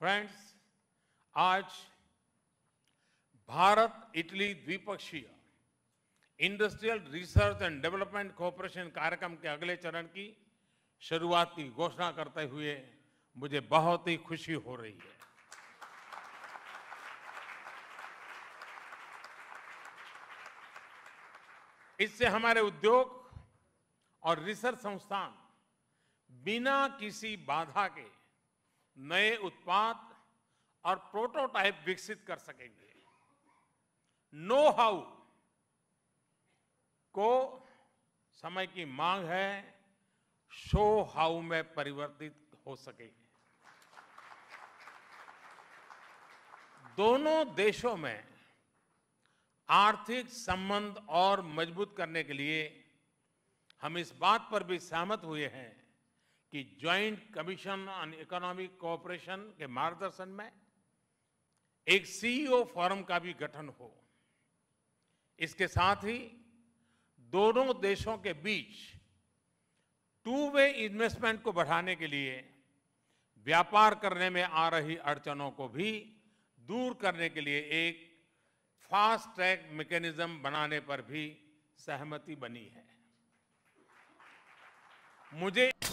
friends आज Bharat Italy द्विपक्षीय industrial research and development cooperation कार्यक्रम के अगले चरण की शुरुआत की घोषणा करते हुए मुझे बहुत ही खुशी हो रही है इससे हमारे उद्योग और रिसर्च संस्थान बिना किसी बाधा के नए उत्पाद और प्रोटोटाइप विकसित कर सकेंगे नो हाउ को समय की मांग है शो हाउ में परिवर्तित हो सके दोनों देशों में आर्थिक संबंध और मजबूत करने के लिए हम इस बात पर भी सहमत हुए हैं कि joint commission on economic cooperation के मार्गदर्शन में एक सीईओ फोरम का भी गठन हो इसके साथ ही दोनों देशों के बीच टू वे इन्वेस्टमेंट को बढ़ाने के लिए व्यापार करने में आ रही अड़चनों को भी दूर करने के लिए एक फास्ट ट्रैक मैकेनिज्म बनाने पर भी सहमति बनी है मुझे